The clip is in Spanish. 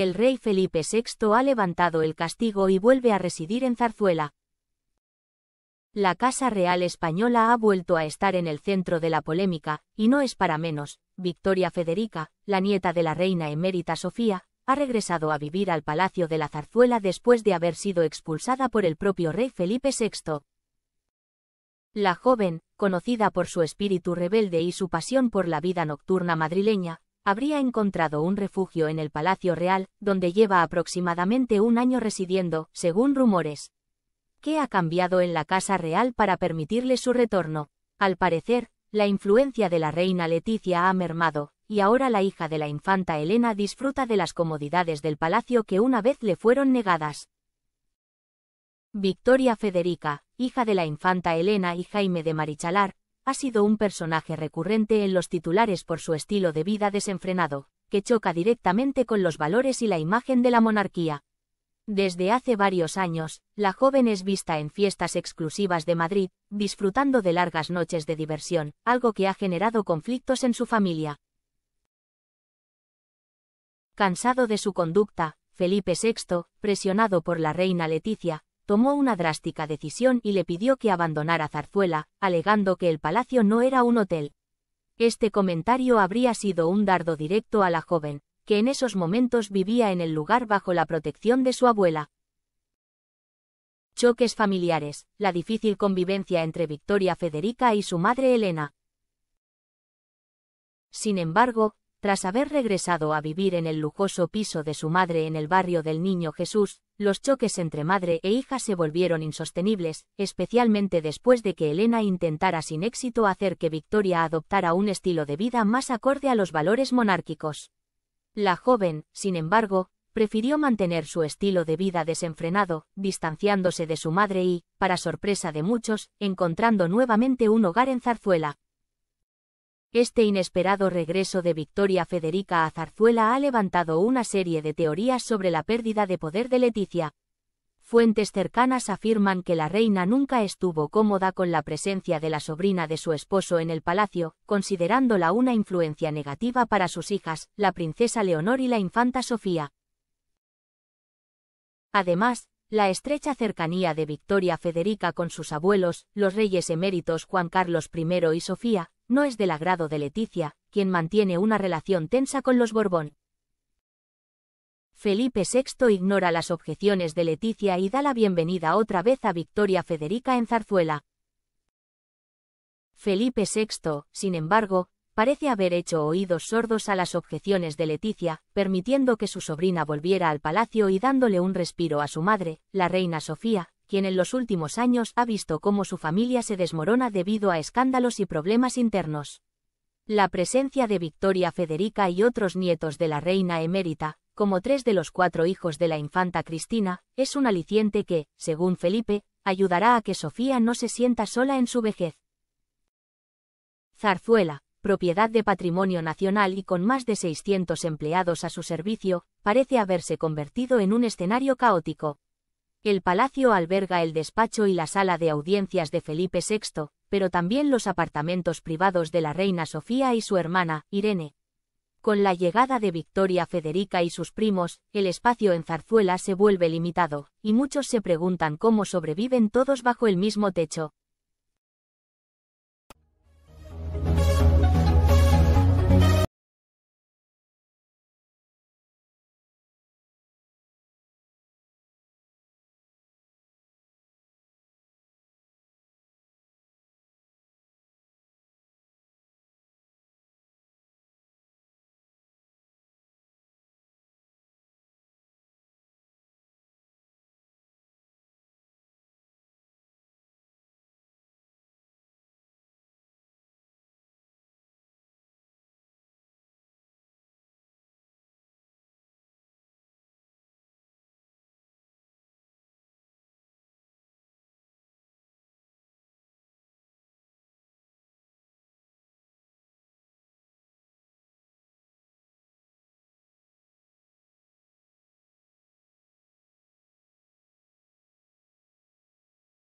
el rey Felipe VI ha levantado el castigo y vuelve a residir en Zarzuela. La Casa Real Española ha vuelto a estar en el centro de la polémica, y no es para menos. Victoria Federica, la nieta de la reina emérita Sofía, ha regresado a vivir al Palacio de la Zarzuela después de haber sido expulsada por el propio rey Felipe VI. La joven, conocida por su espíritu rebelde y su pasión por la vida nocturna madrileña, habría encontrado un refugio en el Palacio Real, donde lleva aproximadamente un año residiendo, según rumores. ¿Qué ha cambiado en la Casa Real para permitirle su retorno? Al parecer, la influencia de la reina Leticia ha mermado, y ahora la hija de la infanta Elena disfruta de las comodidades del palacio que una vez le fueron negadas. Victoria Federica, hija de la infanta Elena y Jaime de Marichalar, ha sido un personaje recurrente en los titulares por su estilo de vida desenfrenado, que choca directamente con los valores y la imagen de la monarquía. Desde hace varios años, la joven es vista en fiestas exclusivas de Madrid, disfrutando de largas noches de diversión, algo que ha generado conflictos en su familia. Cansado de su conducta, Felipe VI, presionado por la reina Leticia, tomó una drástica decisión y le pidió que abandonara Zarzuela, alegando que el palacio no era un hotel. Este comentario habría sido un dardo directo a la joven, que en esos momentos vivía en el lugar bajo la protección de su abuela. Choques familiares, la difícil convivencia entre Victoria Federica y su madre Elena. Sin embargo, tras haber regresado a vivir en el lujoso piso de su madre en el barrio del Niño Jesús, los choques entre madre e hija se volvieron insostenibles, especialmente después de que Elena intentara sin éxito hacer que Victoria adoptara un estilo de vida más acorde a los valores monárquicos. La joven, sin embargo, prefirió mantener su estilo de vida desenfrenado, distanciándose de su madre y, para sorpresa de muchos, encontrando nuevamente un hogar en Zarzuela, este inesperado regreso de Victoria Federica a Zarzuela ha levantado una serie de teorías sobre la pérdida de poder de Leticia. Fuentes cercanas afirman que la reina nunca estuvo cómoda con la presencia de la sobrina de su esposo en el palacio, considerándola una influencia negativa para sus hijas, la princesa Leonor y la infanta Sofía. Además, la estrecha cercanía de Victoria Federica con sus abuelos, los reyes eméritos Juan Carlos I y Sofía, no es del agrado de Leticia, quien mantiene una relación tensa con los Borbón. Felipe VI ignora las objeciones de Leticia y da la bienvenida otra vez a Victoria Federica en Zarzuela. Felipe VI, sin embargo, parece haber hecho oídos sordos a las objeciones de Leticia, permitiendo que su sobrina volviera al palacio y dándole un respiro a su madre, la reina Sofía, quien en los últimos años ha visto cómo su familia se desmorona debido a escándalos y problemas internos. La presencia de Victoria Federica y otros nietos de la reina emérita, como tres de los cuatro hijos de la infanta Cristina, es un aliciente que, según Felipe, ayudará a que Sofía no se sienta sola en su vejez. Zarzuela, propiedad de patrimonio nacional y con más de 600 empleados a su servicio, parece haberse convertido en un escenario caótico. El palacio alberga el despacho y la sala de audiencias de Felipe VI, pero también los apartamentos privados de la reina Sofía y su hermana, Irene. Con la llegada de Victoria Federica y sus primos, el espacio en Zarzuela se vuelve limitado, y muchos se preguntan cómo sobreviven todos bajo el mismo techo,